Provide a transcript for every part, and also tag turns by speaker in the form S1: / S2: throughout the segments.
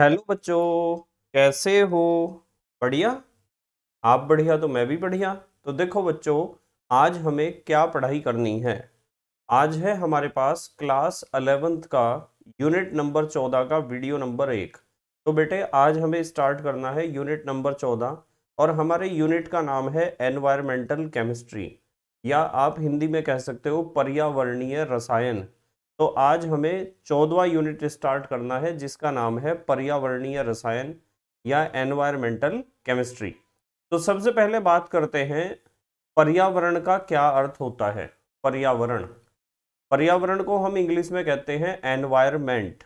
S1: hello बच्चों कैसे हो बढ़िया आप बढ़िया तो मैं भी बढ़िया तो देखो बच्चों आज हमें क्या पढ़ाई करनी है आज है हमारे पास क्लास अलेवेंथ का यूनिट नंबर चौदह का वीडियो नंबर एक तो बेटे आज हमें स्टार्ट करना है यूनिट नंबर चौदह और हमारे यूनिट का नाम है एनवायरमेंटल केमिस्ट्री या आप हिंदी में कह सकते हो पर्यावरणीय रसायन तो आज हमें चौदवा यूनिट स्टार्ट करना है जिसका नाम है पर्यावरणीय रसायन या एनवायरमेंटल केमिस्ट्री तो सबसे पहले बात करते हैं पर्यावरण का क्या अर्थ होता है पर्यावरण पर्यावरण को हम इंग्लिश में कहते हैं एनवायरमेंट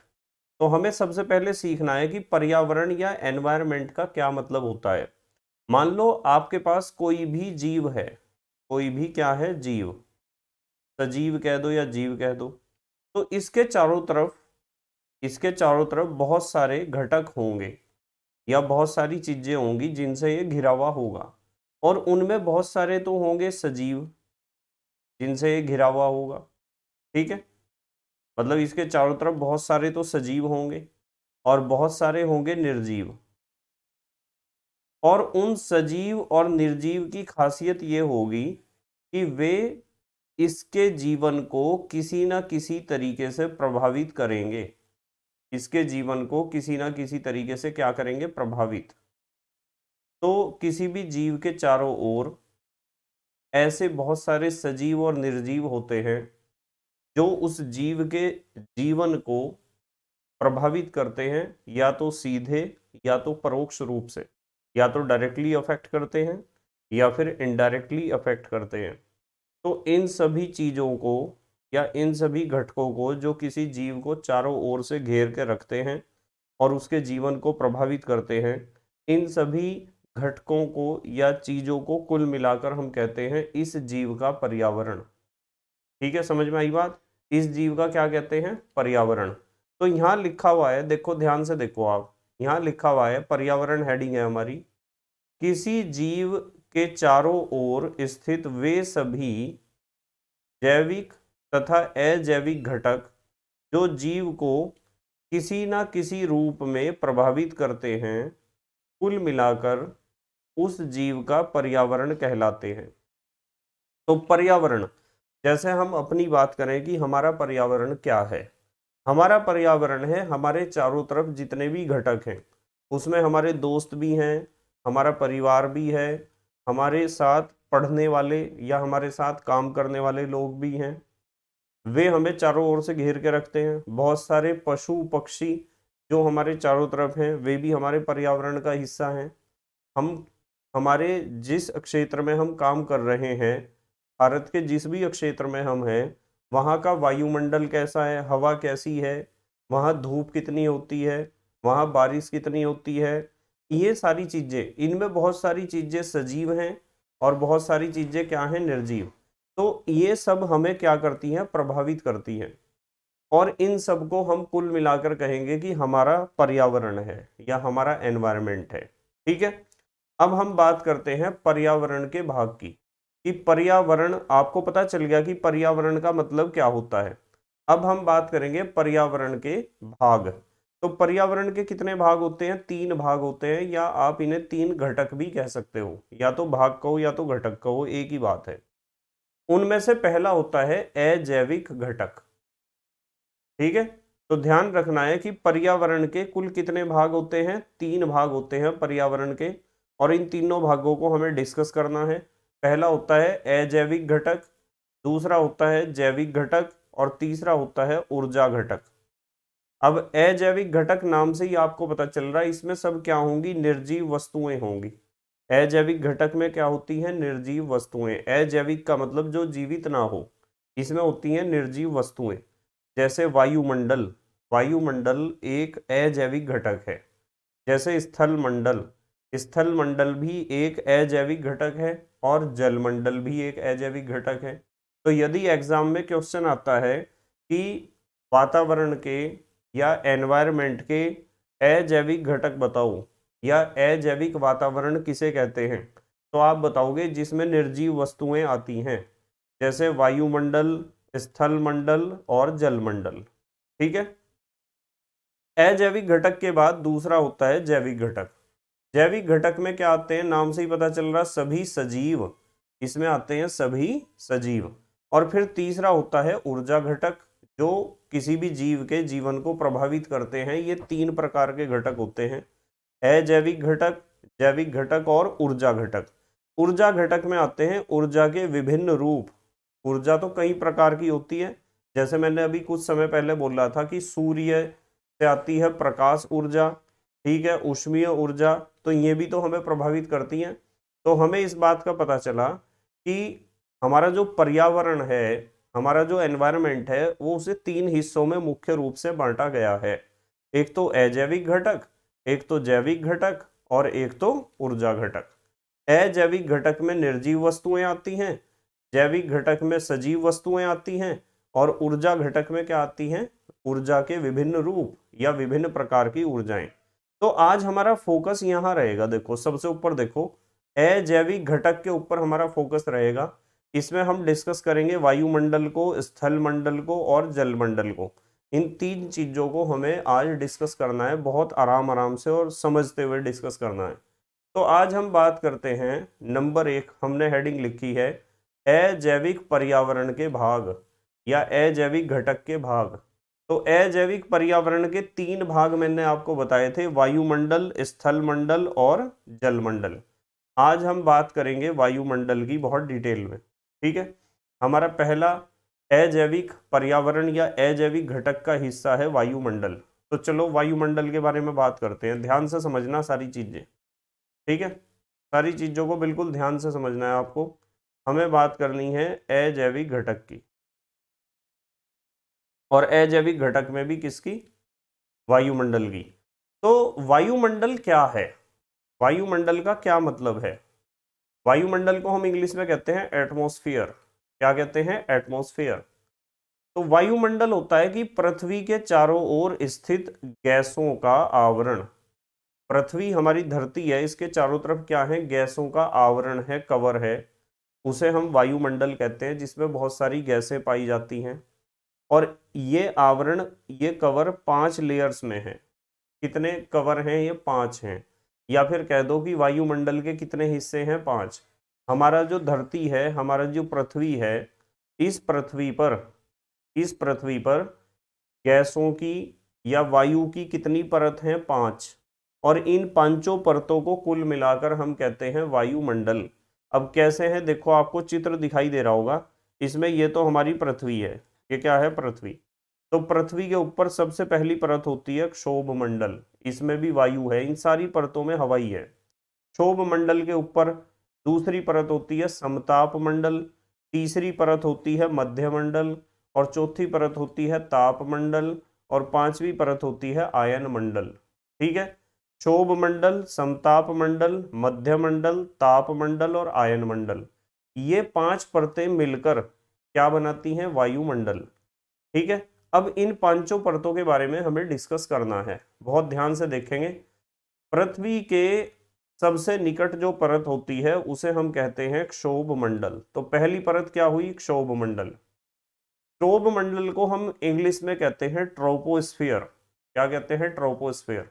S1: तो हमें सबसे पहले सीखना है कि पर्यावरण या एनवायरमेंट का क्या मतलब होता है मान लो आपके पास कोई भी जीव है कोई भी क्या है जीव सजीव तो कह दो या जीव कह दो तो इसके चारों तरफ इसके चारों तरफ बहुत सारे घटक होंगे या बहुत सारी चीजें होंगी जिनसे ये घिरा हुआ होगा और उनमें बहुत सारे तो होंगे सजीव जिनसे ये घिरा हुआ होगा ठीक है मतलब इसके चारों तरफ बहुत सारे तो सजीव होंगे और बहुत सारे होंगे निर्जीव और उन सजीव और निर्जीव की खासियत ये होगी कि वे इसके जीवन को किसी ना किसी तरीके से प्रभावित करेंगे इसके जीवन को किसी ना किसी तरीके से क्या करेंगे प्रभावित तो किसी भी जीव के चारों ओर ऐसे बहुत सारे सजीव और निर्जीव होते हैं जो उस जीव के जीवन को प्रभावित करते हैं या तो सीधे या तो परोक्ष रूप से या तो डायरेक्टली अफेक्ट करते हैं या फिर इनडायरेक्टली अफेक्ट करते हैं तो इन सभी चीज़ों को या इन सभी घटकों को जो किसी जीव को चारों ओर से घेर के रखते हैं और उसके जीवन को प्रभावित करते हैं इन सभी घटकों को या चीज़ों को कुल मिलाकर हम कहते हैं इस जीव का पर्यावरण ठीक है समझ में आई बात इस जीव का क्या कहते हैं पर्यावरण तो यहाँ लिखा हुआ है देखो ध्यान से देखो आप यहाँ लिखा हुआ है पर्यावरण हेडिंग है हमारी किसी जीव के चारों ओर स्थित वे सभी जैविक तथा अजैविक घटक जो जीव को किसी न किसी रूप में प्रभावित करते हैं कुल मिलाकर उस जीव का पर्यावरण कहलाते हैं तो पर्यावरण जैसे हम अपनी बात करें कि हमारा पर्यावरण क्या है हमारा पर्यावरण है हमारे चारों तरफ जितने भी घटक हैं उसमें हमारे दोस्त भी हैं हमारा परिवार भी है हमारे साथ पढ़ने वाले या हमारे साथ काम करने वाले लोग भी हैं वे हमें चारों ओर से घेर के रखते हैं बहुत सारे पशु पक्षी जो हमारे चारों तरफ हैं वे भी हमारे पर्यावरण का हिस्सा हैं हम हमारे जिस क्षेत्र में हम काम कर रहे हैं भारत के जिस भी क्षेत्र में हम हैं वहाँ का वायुमंडल कैसा है हवा कैसी है वहाँ धूप कितनी होती है वहाँ बारिश कितनी होती है ये सारी चीज़ें इनमें बहुत सारी चीज़ें सजीव हैं और बहुत सारी चीज़ें क्या हैं निर्जीव तो ये सब हमें क्या करती हैं प्रभावित करती हैं और इन सब को हम कुल मिलाकर कहेंगे कि हमारा पर्यावरण है या हमारा एनवायरनमेंट है ठीक है अब हम बात करते हैं पर्यावरण के भाग की कि पर्यावरण आपको पता चल गया कि पर्यावरण का मतलब क्या होता है अब हम बात करेंगे पर्यावरण के भाग तो पर्यावरण के कितने भाग होते हैं तीन भाग होते हैं या आप इन्हें तीन घटक भी कह सकते हो या तो भाग कहो या तो घटक कहो एक ही बात है उनमें से पहला होता है अजैविक घटक ठीक है तो ध्यान रखना है कि पर्यावरण के कुल कितने भाग होते हैं तीन भाग होते हैं पर्यावरण के और इन तीनों भागों को हमें डिस्कस करना है पहला होता है अजैविक घटक दूसरा होता है जैविक घटक और तीसरा होता है ऊर्जा घटक अब अजैविक घटक नाम से ही आपको पता चल रहा है इसमें सब क्या होंगी निर्जीव वस्तुएं होंगी अजैविक घटक में क्या होती है निर्जीव वस्तुएं अजैविक का मतलब जो जीवित ना हो इसमें होती हैं निर्जीव वस्तुएं जैसे वायुमंडल वायुमंडल एक अजैविक घटक है जैसे स्थल मंडल स्थल मंडल भी एक अजैविक घटक है और जलमंडल भी एक अजैविक घटक है तो यदि एग्जाम में क्वेश्चन आता है कि वातावरण के या एनवायरमेंट के अजैविक घटक बताओ या अजैविक वातावरण किसे कहते हैं तो आप बताओगे जिसमें निर्जीव वस्तुएं आती हैं जैसे वायुमंडल स्थल मंडल और जलमंडल ठीक है अजैविक घटक के बाद दूसरा होता है जैविक घटक जैविक घटक में क्या आते हैं नाम से ही पता चल रहा सभी सजीव इसमें आते हैं सभी सजीव और फिर तीसरा होता है ऊर्जा घटक जो किसी भी जीव के जीवन को प्रभावित करते हैं ये तीन प्रकार के घटक होते हैं अजैविक घटक जैविक घटक और ऊर्जा घटक ऊर्जा घटक में आते हैं ऊर्जा के विभिन्न रूप ऊर्जा तो कई प्रकार की होती है जैसे मैंने अभी कुछ समय पहले बोला था कि सूर्य से आती है प्रकाश ऊर्जा ठीक है उष्मीय ऊर्जा तो ये भी तो हमें प्रभावित करती हैं तो हमें इस बात का पता चला कि हमारा जो पर्यावरण है हमारा जो एनवायरमेंट है वो उसे तीन हिस्सों में मुख्य रूप से बांटा गया है एक तो अजैविक घटक एक तो जैविक घटक और एक तो ऊर्जा घटक अजैविक घटक में निर्जीव वस्तुएं आती हैं जैविक घटक में सजीव वस्तुएं आती हैं और ऊर्जा घटक में क्या आती हैं ऊर्जा के विभिन्न रूप या विभिन्न प्रकार की ऊर्जाएं तो आज हमारा फोकस यहाँ रहेगा देखो सबसे ऊपर देखो अजैविक घटक के ऊपर हमारा फोकस रहेगा इसमें हम डिस्कस करेंगे वायुमंडल को स्थल मंडल को और जल मंडल को इन तीन चीज़ों को हमें आज डिस्कस करना है बहुत आराम आराम से और समझते हुए डिस्कस करना है तो आज हम बात करते हैं नंबर एक हमने हेडिंग लिखी है अजैविक पर्यावरण के भाग या अजैविक घटक के भाग तो अजैविक पर्यावरण के तीन भाग मैंने आपको बताए थे वायुमंडल स्थल मंडल और जल मंडल आज हम बात करेंगे वायुमंडल की बहुत डिटेल में ठीक है हमारा पहला अजैविक पर्यावरण या अजैविक घटक का हिस्सा है वायुमंडल तो चलो वायुमंडल के बारे में बात करते हैं ध्यान से समझना सारी चीज़ें ठीक है सारी चीज़ों को बिल्कुल ध्यान से समझना है आपको हमें बात करनी है अजैविक घटक की और अजैविक घटक में भी किसकी वायुमंडल की तो वायुमंडल क्या है वायुमंडल का क्या मतलब है वायुमंडल को हम इंग्लिश में कहते हैं एटमोस्फियर क्या कहते हैं एटमोस्फियर तो वायुमंडल होता है कि पृथ्वी के चारों ओर स्थित गैसों का आवरण पृथ्वी हमारी धरती है इसके चारों तरफ क्या है गैसों का आवरण है कवर है उसे हम वायुमंडल कहते हैं जिसमें बहुत सारी गैसें पाई जाती हैं और ये आवरण ये कवर पांच लेयर्स में है कितने कवर हैं ये पांच हैं या फिर कह दो कि वायुमंडल के कितने हिस्से हैं पांच हमारा जो धरती है हमारा जो पृथ्वी है इस पृथ्वी पर इस पृथ्वी पर गैसों की या वायु की कितनी परत हैं पांच और इन पांचों परतों को कुल मिलाकर हम कहते हैं वायुमंडल अब कैसे हैं देखो आपको चित्र दिखाई दे रहा होगा इसमें ये तो हमारी पृथ्वी है ये क्या है पृथ्वी तो पृथ्वी के ऊपर सबसे पहली परत होती है क्षोभ मंडल इसमें भी वायु है इन सारी परतों में हवाई है क्षोभ मंडल के ऊपर दूसरी परत होती है समताप मंडल तीसरी परत होती है मध्य मंडल और चौथी परत होती है ताप मंडल और पांचवी परत होती है आयन मंडल ठीक है क्षोभ मंडल समताप मंडल मध्य मंडल ताप मंडल और आयन मंडल ये पांच परतें मिलकर क्या बनाती हैं वायुमंडल ठीक है अब इन पांचों परतों के बारे में हमें डिस्कस करना है बहुत ध्यान से देखेंगे पृथ्वी के सबसे निकट जो परत होती है उसे हम कहते हैं क्षोभ मंडल तो पहली परत क्या हुई क्षोभ मंडल क्षोभ मंडल को हम इंग्लिश में कहते हैं ट्रोपोस्फियर क्या कहते हैं ट्रोपोस्फियर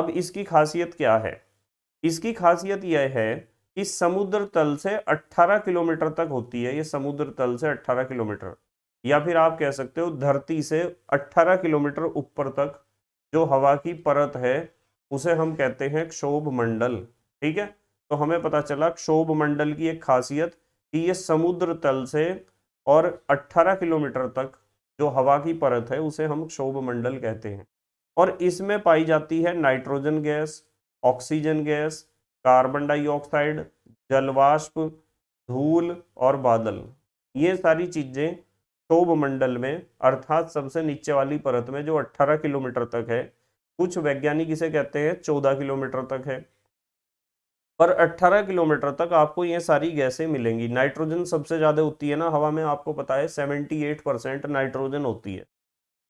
S1: अब इसकी खासियत क्या है इसकी खासियत यह है कि समुद्र तल से 18 किलोमीटर तक होती है ये समुद्र तल से 18 किलोमीटर या फिर आप कह सकते हो धरती से 18 किलोमीटर ऊपर तक जो हवा की परत है उसे हम कहते हैं क्षोभ मंडल ठीक है तो हमें पता चला क्षोभ मंडल की एक खासियत कि ये समुद्र तल से और 18 किलोमीटर तक जो हवा की परत है उसे हम क्षोभ मंडल कहते हैं और इसमें पाई जाती है nitrogen gas oxygen gas carbon dioxide जलवाष्प धूल और बादल ये सारी चीज़ें क्षोभ मंडल में अर्थात सबसे नीचे वाली परत में जो 18 किलोमीटर तक है कुछ वैज्ञानिक इसे कहते हैं 14 किलोमीटर तक है पर 18 किलोमीटर तक आपको ये सारी गैसें मिलेंगी नाइट्रोजन सबसे ज़्यादा होती है ना हवा में आपको पता है 78 परसेंट नाइट्रोजन होती है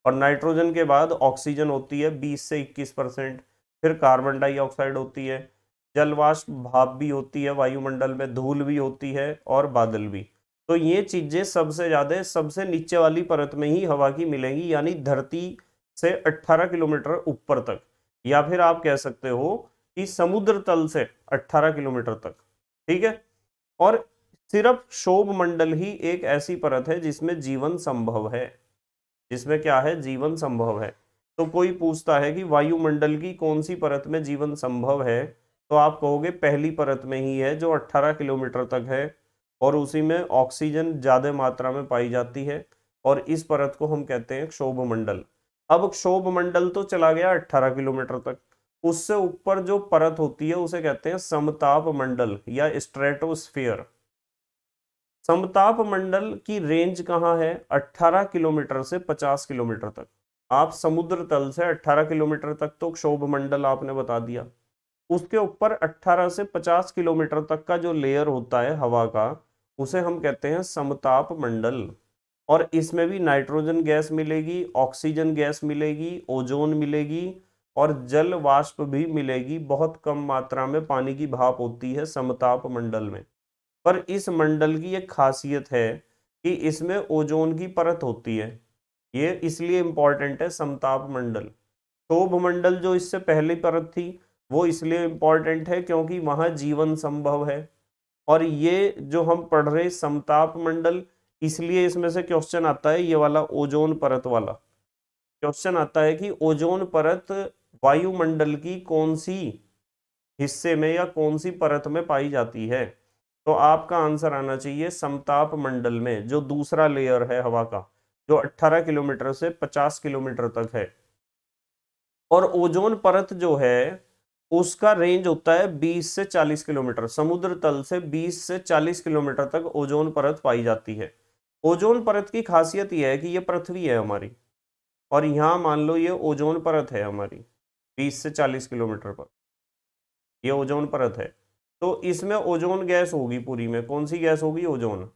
S1: और नाइट्रोजन के बाद ऑक्सीजन होती है 20 से 21 परसेंट फिर कार्बन डाइऑक्साइड होती है जलवाष्प भाप भी होती है वायुमंडल में धूल भी होती है और बादल भी तो ये चीज़ें सबसे ज़्यादा सबसे नीचे वाली परत में ही हवा की मिलेंगी यानी धरती से 18 किलोमीटर ऊपर तक या फिर आप कह सकते हो कि समुद्र तल से 18 किलोमीटर तक ठीक है और सिर्फ शोभ मंडल ही एक ऐसी परत है जिसमें जीवन संभव है जिसमें क्या है जीवन संभव है तो कोई पूछता है कि वायुमंडल की कौन सी परत में जीवन संभव है तो आप कहोगे पहली परत में ही है जो 18 किलोमीटर तक है और उसी में ऑक्सीजन ज़्यादा मात्रा में पाई जाती है और इस परत को हम कहते हैं क्षोभ मंडल अब क्षोभ मंडल तो चला गया 18 किलोमीटर तक उससे ऊपर जो परत होती है उसे कहते हैं समताप मंडल या स्ट्रेटोस्फीयर समताप मंडल की रेंज कहाँ है 18 किलोमीटर से 50 किलोमीटर तक आप समुद्र तल से 18 किलोमीटर तक तो क्षोभ मंडल आपने बता दिया उसके ऊपर 18 से 50 किलोमीटर तक का जो लेयर होता है हवा का उसे हम कहते हैं समताप मंडल और इसमें भी नाइट्रोजन गैस मिलेगी ऑक्सीजन गैस मिलेगी ओजोन मिलेगी और जल वाष्प भी मिलेगी बहुत कम मात्रा में पानी की भाप होती है समताप मंडल में पर इस मंडल की एक खासियत है कि इसमें ओजोन की परत होती है ये इसलिए इम्पॉर्टेंट है समताप मंडल शोभ मंडल जो इससे पहली परत थी वो इसलिए इम्पॉर्टेंट है क्योंकि वहाँ जीवन संभव है और ये जो हम पढ़ रहे समताप मंडल इसलिए इसमें से क्वेश्चन आता है ये वाला ओजोन परत वाला क्वेश्चन आता है कि ओजोन परत वायुमंडल की कौन सी हिस्से में या कौन सी परत में पाई जाती है तो आपका आंसर आना चाहिए समताप मंडल में जो दूसरा लेयर है हवा का जो 18 किलोमीटर से 50 किलोमीटर तक है और ओजोन परत जो है उसका रेंज होता है 20 से 40 किलोमीटर समुद्र तल से 20 से 40 किलोमीटर तक ओजोन परत पाई जाती है ओजोन परत की खासियत यह है कि यह पृथ्वी है हमारी और यहां मान लो ये ओजोन परत है हमारी 20 से 40 किलोमीटर पर यह ओजोन परत है तो इसमें ओजोन गैस होगी पूरी में कौन सी गैस होगी ओजोन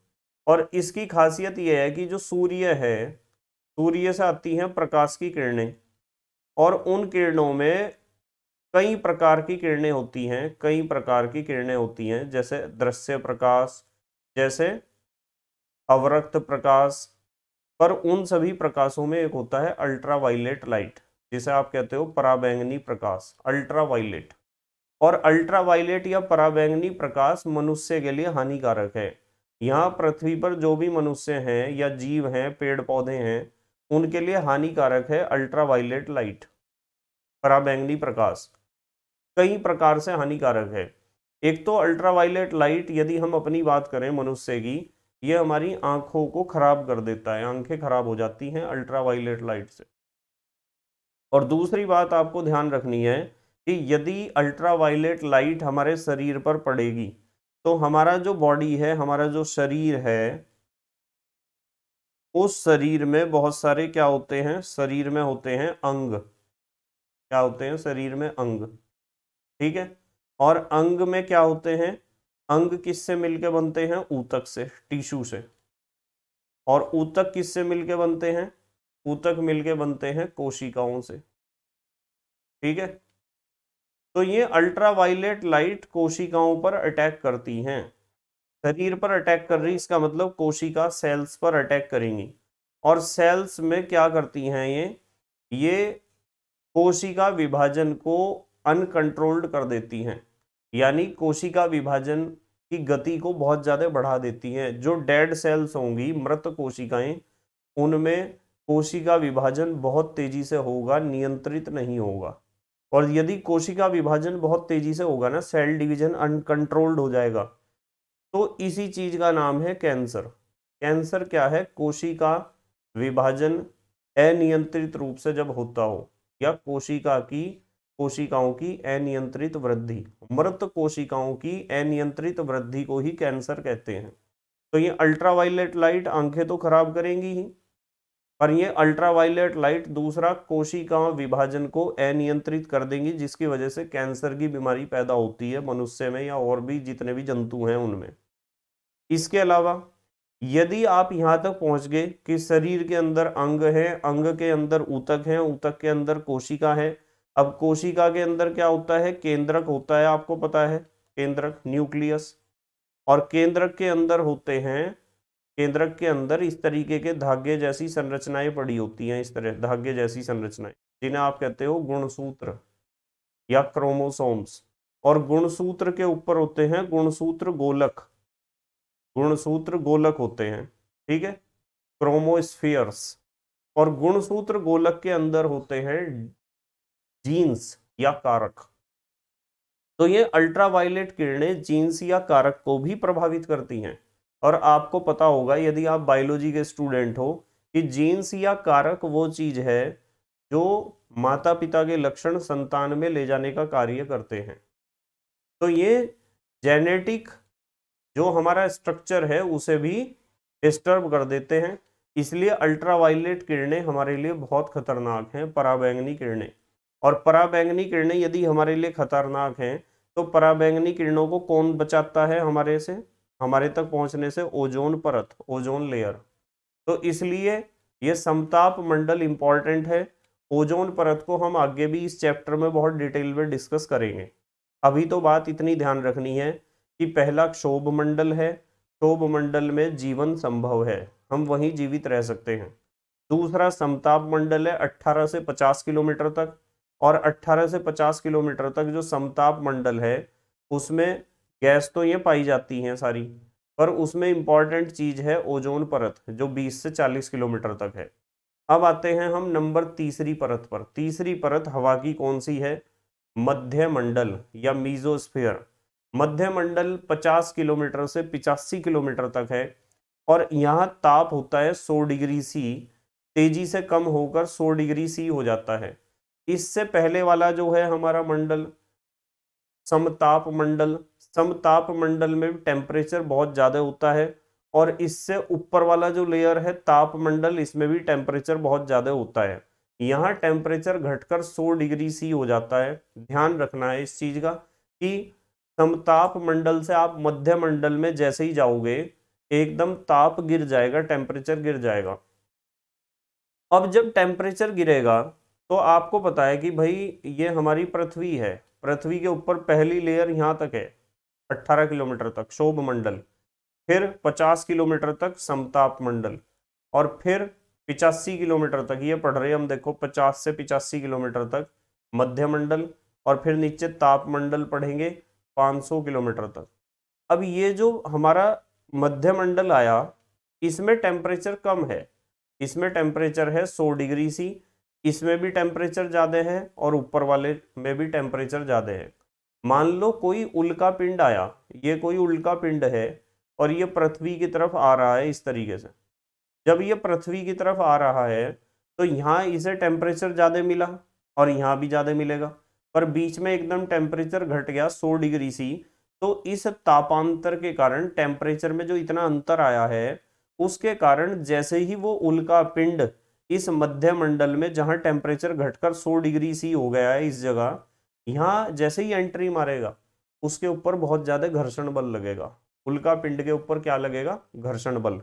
S1: और इसकी खासियत यह है कि जो सूर्य है सूर्य से आती है प्रकाश की किरणें और उन किरणों में कई प्रकार की किरणें होती हैं कई प्रकार की किरणें होती हैं जैसे दृश्य प्रकाश जैसे अवरक्त प्रकाश पर उन सभी प्रकाशों में एक होता है अल्ट्रावायलेट लाइट जिसे आप कहते हो पराबैंगनी प्रकाश अल्ट्रावायलेट और अल्ट्रावायलेट या पराबैंगनी प्रकाश मनुष्य के लिए हानिकारक है यहाँ पृथ्वी पर जो भी मनुष्य हैं या जीव हैं पेड़ पौधे हैं उनके लिए हानिकारक है अल्ट्रावायलेट लाइट पराबैंगनी प्रकाश कई प्रकार से हानिकारक है एक तो अल्ट्रावायलेट लाइट यदि हम अपनी बात करें मनुष्य की ये हमारी आंखों को खराब कर देता है आंखें खराब हो जाती हैं अल्ट्रावायलेट लाइट से और दूसरी बात आपको ध्यान रखनी है कि यदि अल्ट्रावायलेट लाइट हमारे शरीर पर पड़ेगी तो हमारा जो बॉडी है हमारा जो शरीर है उस शरीर में बहुत सारे क्या होते हैं शरीर में होते हैं अंग क्या होते हैं शरीर में अंग ठीक है और अंग में क्या होते हैं अंग किससे मिलके बनते हैं ऊतक से टिश्यू से और ऊतक किससे मिलके बनते हैं ऊतक मिलके बनते हैं कोशिकाओं से ठीक है तो ये अल्ट्रावायलेट लाइट कोशिकाओं पर अटैक करती हैं शरीर पर अटैक कर रही इसका मतलब कोशिका सेल्स पर अटैक करेंगी और सेल्स में क्या करती हैं ये ये कोशिका विभाजन को अनकंट्रोल्ड कर देती हैं यानी कोशिका विभाजन की गति को बहुत ज़्यादा बढ़ा देती हैं जो डेड सेल्स होंगी मृत कोशिकाएं उनमें कोशिका विभाजन बहुत तेज़ी से होगा नियंत्रित नहीं होगा और यदि कोशिका विभाजन बहुत तेज़ी से होगा ना सेल डिवीजन अनकंट्रोल्ड हो जाएगा तो इसी चीज़ का नाम है कैंसर कैंसर क्या है कोशिका विभाजन अनियंत्रित रूप से जब होता हो या कोशिका की कोशिकाओं की अनियंत्रित वृद्धि मृत कोशिकाओं की अनियंत्रित वृद्धि को ही कैंसर कहते हैं तो ये अल्ट्रावायलेट लाइट आंखें तो खराब करेंगी ही पर ये अल्ट्रावायलेट लाइट दूसरा कोशिका विभाजन को अनियंत्रित कर देंगी जिसकी वजह से कैंसर की बीमारी पैदा होती है मनुष्य में या और भी जितने भी जंतु हैं उनमें इसके अलावा यदि आप यहाँ तक पहुंच गए कि शरीर के अंदर अंग है अंग के अंदर ऊतक है ऊतक के अंदर कोशिका है अब कोशिका के अंदर क्या होता है केंद्रक होता है आपको पता है केंद्रक न्यूक्लियस और केंद्रक के अंदर होते हैं केंद्रक के अंदर इस तरीके के धागे जैसी संरचनाएं पड़ी होती हैं इस तरह धागे जैसी संरचनाएं जिन्हें आप कहते हो गुणसूत्र या क्रोमोसोम्स और गुणसूत्र के ऊपर होते हैं गुणसूत्र गोलक गुणसूत्र गोलक होते हैं ठीक है क्रोमोस्फियर्स और गुणसूत्र गोलक के अंदर होते हैं जीन्स या कारक तो ये अल्ट्रावायलेट किरणें जीन्स या कारक को भी प्रभावित करती हैं और आपको पता होगा यदि आप बायोलॉजी के स्टूडेंट हो कि जीन्स या कारक वो चीज़ है जो माता पिता के लक्षण संतान में ले जाने का कार्य करते हैं तो ये जेनेटिक जो हमारा स्ट्रक्चर है उसे भी डिस्टर्ब कर देते हैं इसलिए अल्ट्रावायलेट किरणें हमारे लिए बहुत खतरनाक हैं पराबैंगनी किरणें और पराबैंगनी किरणें यदि हमारे लिए खतरनाक हैं तो पराबैंगनी किरणों को कौन बचाता है हमारे से हमारे तक पहुंचने से ओजोन परत ओजोन लेयर तो इसलिए ये समताप मंडल इम्पॉर्टेंट है ओजोन परत को हम आगे भी इस चैप्टर में बहुत डिटेल में डिस्कस करेंगे अभी तो बात इतनी ध्यान रखनी है कि पहला क्षोभ मंडल है क्षोभ मंडल में जीवन संभव है हम वहीं जीवित रह सकते हैं दूसरा समताप मंडल है 18 से 50 किलोमीटर तक और 18 से 50 किलोमीटर तक जो समताप मंडल है उसमें गैस तो ये पाई जाती हैं सारी पर उसमें इम्पॉर्टेंट चीज़ है ओजोन परत जो 20 से 40 किलोमीटर तक है अब आते हैं हम नंबर तीसरी परत पर तीसरी परत हवा की कौन सी है मध्य मंडल या मीजोस्फीयर मध्य मंडल 50 किलोमीटर से पिचासी किलोमीटर तक है और यहाँ ताप होता है 100 डिग्री सी तेजी से कम होकर 100 डिग्री सी हो जाता है इससे पहले वाला जो है हमारा मंडल समताप मंडल समताप मंडल में भी टेम्परेचर बहुत ज़्यादा होता है और इससे ऊपर वाला जो लेयर है तापमंडल इसमें भी टेम्परेचर बहुत ज़्यादा होता है यहाँ टेम्परेचर घटकर 100 डिग्री सी हो जाता है ध्यान रखना है इस चीज़ का कि समताप मंडल से आप मध्य मंडल में जैसे ही जाओगे एकदम ताप गिर जाएगा टेम्परेचर गिर जाएगा अब जब टेम्परेचर गिरेगा तो आपको पता है कि भाई ये हमारी पृथ्वी है पृथ्वी के ऊपर पहली लेयर यहाँ तक है 18 किलोमीटर तक शोभ मंडल फिर 50 किलोमीटर तक समताप मंडल और फिर पिचासी किलोमीटर तक ये पढ़ रहे हम देखो 50 से पिचासी किलोमीटर तक मध्य मंडल और फिर नीचे तापमंडल पढ़ेंगे 500 किलोमीटर तक अब ये जो हमारा मध्य मंडल आया इसमें टेम्परेचर कम है इसमें टेम्परेचर है सौ डिग्री सी इसमें भी टेम्परेचर ज़्यादा है और ऊपर वाले में भी टेम्परेचर ज़्यादा है मान लो कोई उल्का पिंड आया ये कोई उल्का पिंड है और ये पृथ्वी की तरफ आ रहा है इस तरीके से जब ये पृथ्वी की तरफ आ रहा है तो यहाँ इसे टेम्परेचर ज़्यादा मिला और यहाँ भी ज़्यादा मिलेगा पर बीच में एकदम टेम्परेचर घट गया सौ डिग्री सी तो इस तापांतर के कारण टेम्परेचर में जो इतना अंतर आया है उसके कारण जैसे ही वो उल्का पिंड इस मध्य मंडल में जहां टेम्परेचर घटकर 100 डिग्री सी हो गया है इस जगह यहाँ जैसे ही एंट्री मारेगा उसके ऊपर बहुत ज़्यादा घर्षण बल लगेगा उल्का पिंड के ऊपर क्या लगेगा घर्षण बल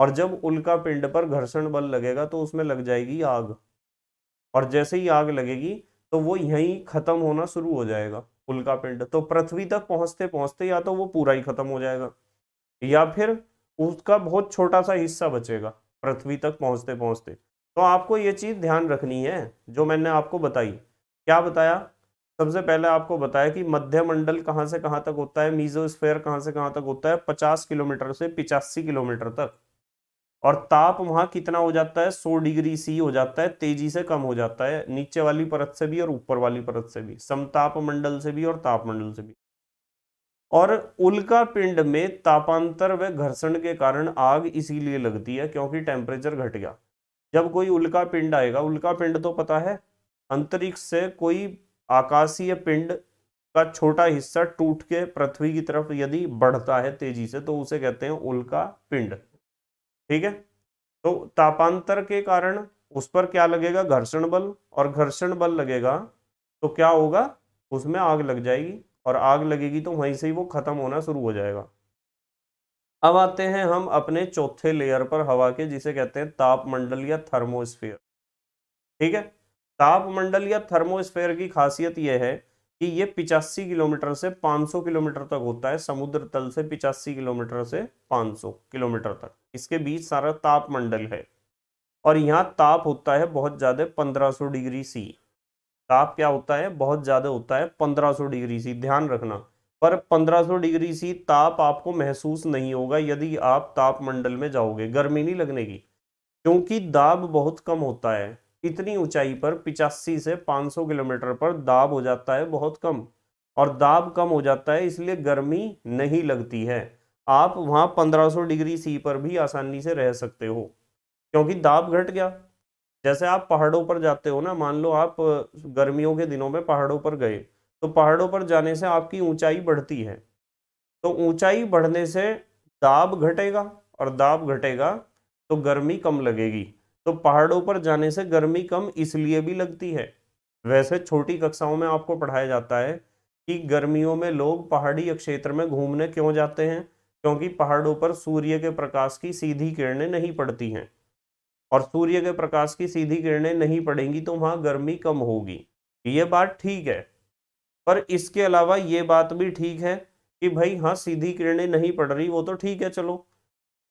S1: और जब उल्का पिंड पर घर्षण बल लगेगा तो उसमें लग जाएगी आग और जैसे ही आग लगेगी तो वो यहीं खत्म होना शुरू हो जाएगा उल्का पिंड तो पृथ्वी तक पहुंचते पहुंचते या तो वो पूरा ही खत्म हो जाएगा या फिर उसका बहुत छोटा सा हिस्सा बचेगा पृथ्वी तक पहुंचते पहुंचते तो आपको ये चीज़ ध्यान रखनी है जो मैंने आपको बताई क्या बताया सबसे पहले आपको बताया कि मध्यमंडल कहाँ से कहाँ तक होता है मीजो स्फेयर कहाँ से कहाँ तक होता है पचास किलोमीटर से पिचासी किलोमीटर तक और ताप वहाँ कितना हो जाता है सौ डिग्री सी हो जाता है तेजी से कम हो जाता है नीचे वाली परत से भी और ऊपर वाली परत से भी समताप मंडल से भी और तापमंडल से भी और उल्का पिंड में तापांतर व घर्षण के कारण आग इसीलिए लगती है क्योंकि टेम्परेचर घट गया जब कोई उल्का पिंड आएगा उल्का पिंड तो पता है अंतरिक्ष से कोई आकाशीय पिंड का छोटा हिस्सा टूट के पृथ्वी की तरफ यदि बढ़ता है तेजी से तो उसे कहते हैं उल्का पिंड ठीक है तो तापांतर के कारण उस पर क्या लगेगा घर्षण बल और घर्षण बल लगेगा तो क्या होगा उसमें आग लग जाएगी और आग लगेगी तो वहीं से ही वो खत्म होना शुरू हो जाएगा अब आते हैं हम अपने चौथे लेयर पर हवा के जिसे कहते हैं तापमंडल या थर्मोस्फेयर ठीक है तापमंडल या थर्मोस्फेयर की खासियत यह है कि ये पिचासी किलोमीटर से 500 किलोमीटर तक होता है समुद्र तल से पिचासी किलोमीटर से 500 किलोमीटर तक इसके बीच सारा तापमंडल है और यहाँ ताप होता है बहुत ज़्यादा 1500 डिग्री सी ताप क्या होता है बहुत ज़्यादा होता है 1500 डिग्री सी ध्यान रखना पर 1500 डिग्री सी ताप आपको महसूस नहीं होगा यदि आप तापमंडल में जाओगे गर्मी नहीं लगने की क्योंकि दाब बहुत कम होता है इतनी ऊंचाई पर पिचासी से 500 किलोमीटर पर दाब हो जाता है बहुत कम और दाब कम हो जाता है इसलिए गर्मी नहीं लगती है आप वहाँ 1500 डिग्री सी पर भी आसानी से रह सकते हो क्योंकि दाब घट गया जैसे आप पहाड़ों पर जाते हो ना मान लो आप गर्मियों के दिनों में पहाड़ों पर गए तो पहाड़ों पर जाने से आपकी ऊंचाई बढ़ती है तो ऊंचाई बढ़ने से दाब घटेगा और दाब घटेगा तो गर्मी कम लगेगी तो पहाड़ों पर जाने से गर्मी कम इसलिए भी लगती है वैसे छोटी कक्षाओं में आपको पढ़ाया जाता है कि गर्मियों में लोग पहाड़ी क्षेत्र में घूमने क्यों जाते हैं क्योंकि पहाड़ों पर सूर्य के प्रकाश की सीधी किरणें नहीं पड़ती हैं और सूर्य के प्रकाश की सीधी किरणें नहीं पड़ेंगी तो वहाँ गर्मी कम होगी ये बात ठीक है पर इसके अलावा ये बात भी ठीक है कि भाई हाँ सीधी किरणें नहीं पड़ रही वो तो ठीक है चलो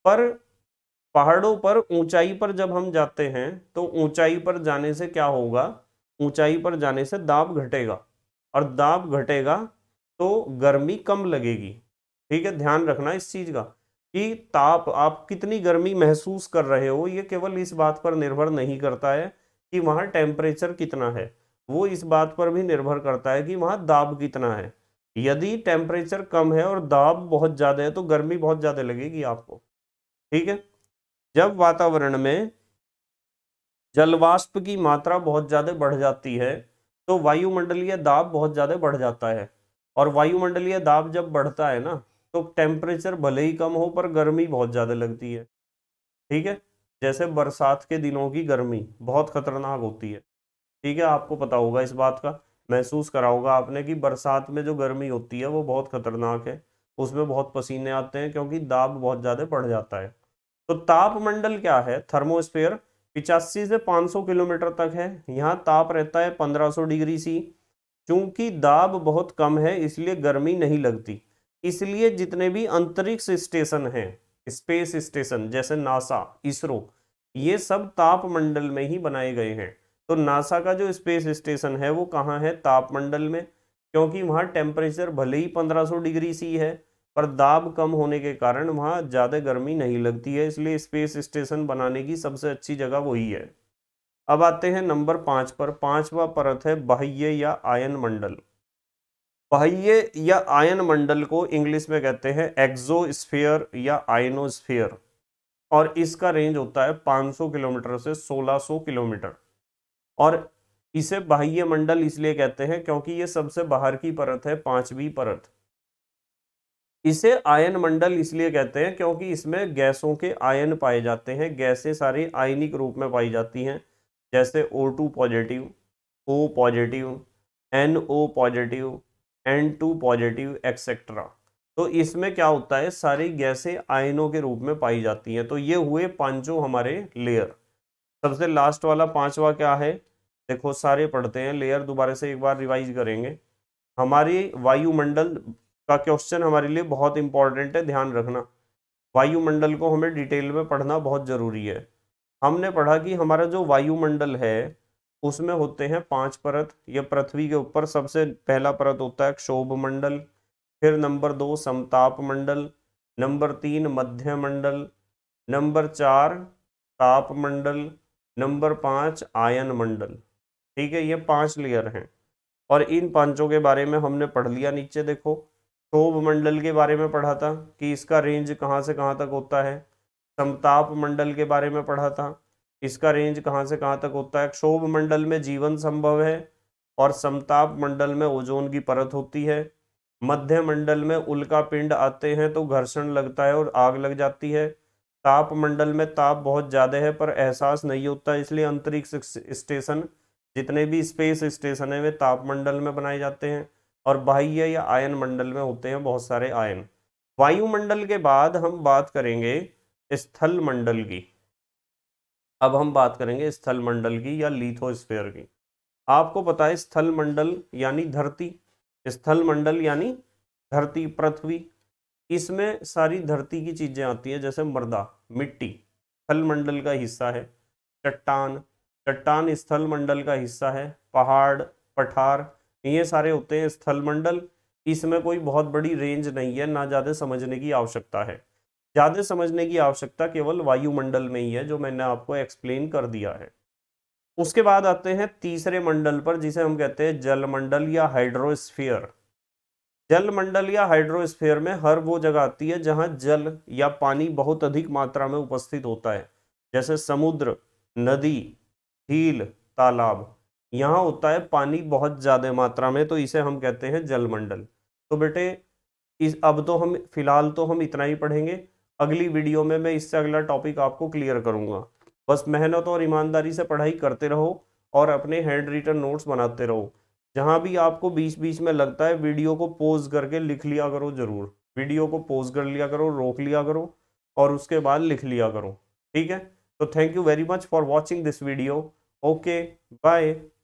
S1: पर पहाड़ों पर ऊंचाई पर जब हम जाते हैं तो ऊंचाई पर जाने से क्या होगा ऊंचाई पर जाने से दाब घटेगा और दाब घटेगा तो गर्मी कम लगेगी ठीक है ध्यान रखना इस चीज़ का कि ताप आप कितनी गर्मी महसूस कर रहे हो ये केवल इस बात पर निर्भर नहीं करता है कि वहाँ टेम्परेचर कितना है वो इस बात पर भी निर्भर करता है कि वहाँ दाब कितना है यदि टेम्परेचर कम है और दाब बहुत ज़्यादा है तो गर्मी बहुत ज़्यादा लगेगी आपको ठीक है जब वातावरण में जलवाष्प की मात्रा बहुत ज़्यादा बढ़ जाती है तो वायुमंडलीय दाब बहुत ज़्यादा बढ़ जाता है और वायुमंडलीय दाब जब बढ़ता है ना तो टेम्परेचर भले ही कम हो पर गर्मी बहुत ज़्यादा लगती है ठीक है जैसे बरसात के दिनों की गर्मी बहुत खतरनाक होती है ठीक है आपको पता होगा इस बात का महसूस करा होगा आपने कि बरसात में जो गर्मी होती है वो बहुत खतरनाक है उसमें बहुत पसीने आते हैं क्योंकि दाब बहुत ज़्यादा पड़ जाता है तो तापमंडल क्या है थर्मोस्फेयर पिचासी से 500 किलोमीटर तक है यहाँ ताप रहता है 1500 डिग्री सी चूंकि दाब बहुत कम है इसलिए गर्मी नहीं लगती इसलिए जितने भी अंतरिक्ष स्टेशन हैं स्पेस स्टेशन जैसे नासा इसरो ये सब तापमंडल में ही बनाए गए हैं तो नासा का जो स्पेस स्टेशन है वो कहाँ है तापमंडल में क्योंकि वहाँ टेम्परेचर भले ही 1500 डिग्री सी है पर दाब कम होने के कारण वहाँ ज़्यादा गर्मी नहीं लगती है इसलिए स्पेस स्टेशन बनाने की सबसे अच्छी जगह वही है अब आते हैं नंबर पाँच पर पाँचवा परत है बाह्य या आयन मंडल बाह्य या आयन मंडल को इंग्लिश में कहते हैं एक्जोस्फीयर या आयनोस्फेयर और इसका रेंज होता है 500 किलोमीटर से 1600 किलोमीटर और इसे बाह्य मंडल इसलिए कहते हैं क्योंकि ये सबसे बाहर की परत है पांचवी परत इसे आयन मंडल इसलिए कहते हैं क्योंकि इसमें गैसों के आयन पाए जाते हैं गैसें सारी आयनिक रूप में पाई जाती हैं जैसे O two positive O positive N O positive N two positive etcetera तो इसमें क्या होता है सारी गैसें आयनों के रूप में पाई जाती हैं तो ये हुए पांचों हमारे लेयर सबसे लास्ट वाला पांचवा क्या है देखो सारे पढ़ते हैं लेयर दोबारा से एक बार रिवाइज करेंगे हमारी वायुमंडल का क्वेश्चन हमारे लिए बहुत इंपॉर्टेंट है ध्यान रखना वायुमंडल को हमें डिटेल में पढ़ना बहुत ज़रूरी है हमने पढ़ा कि हमारा जो वायुमंडल है उसमें होते हैं पांच परत यह पृथ्वी के ऊपर सबसे पहला परत होता है क्षोभ मंडल फिर नंबर दो समताप मंडल नंबर तीन मध्य मंडल नंबर चार ताप मंडल नंबर पाँच आयन मंडल ठीक है ये पांच लेयर हैं और इन पांचों के बारे में हमने पढ़ लिया नीचे देखो शोभ मंडल के बारे में पढ़ा था कि इसका रेंज कहाँ से कहाँ तक होता है समताप मंडल के बारे में पढ़ा था इसका रेंज कहाँ से कहाँ तक होता है क्षोभ मंडल में जीवन संभव है और समताप मंडल में ओजोन की परत होती है मध्य मंडल में उल्का पिंड आते हैं तो घर्षण लगता है और आग लग जाती है तापमंडल में ताप बहुत ज़्यादा है पर एहसास नहीं होता इसलिए अंतरिक्ष स्टेशन जितने भी स्पेस स्टेशन है वे तापमंडल में बनाए जाते हैं और बाह्य या आयन मंडल में होते हैं बहुत सारे आयन वायुमंडल के बाद हम बात करेंगे स्थल मंडल की अब हम बात करेंगे स्थल मंडल की या लीथोस्फेयर की आपको पता है स्थल मंडल यानी धरती स्थल मंडल यानी धरती पृथ्वी इसमें सारी धरती की चीज़ें आती है जैसे मर्दा मिट्टी स्थल मंडल का हिस्सा है चट्टान चट्टान स्थल मंडल का हिस्सा है पहाड़ पठार ये सारे होते हैं स्थल मंडल इसमें कोई बहुत बड़ी रेंज नहीं है ना ज़्यादा समझने की आवश्यकता है ज़्यादा समझने की आवश्यकता केवल वायुमंडल में ही है जो मैंने आपको एक्सप्लेन कर दिया है उसके बाद आते हैं तीसरे मंडल पर जिसे हम कहते हैं जलमंडल या हाइड्रोस्फीयर जल मंडल या हाइड्रोस्फेयर में हर वो जगह आती है जहां जल या पानी बहुत अधिक मात्रा में उपस्थित होता है जैसे समुद्र नदी झील तालाब यहाँ होता है पानी बहुत ज़्यादा मात्रा में तो इसे हम कहते हैं जलमंडल तो बेटे इस अब तो हम फिलहाल तो हम इतना ही पढ़ेंगे अगली वीडियो में मैं इससे अगला टॉपिक आपको क्लियर करूंगा बस मेहनत और ईमानदारी से पढ़ाई करते रहो और अपने हैंड रिटन नोट्स बनाते रहो जहाँ भी आपको बीच बीच में लगता है वीडियो को पोज करके लिख लिया करो ज़रूर वीडियो को पोज कर लिया करो रोक लिया करो और उसके बाद लिख लिया करो ठीक है तो thank you very much for watching this video okay bye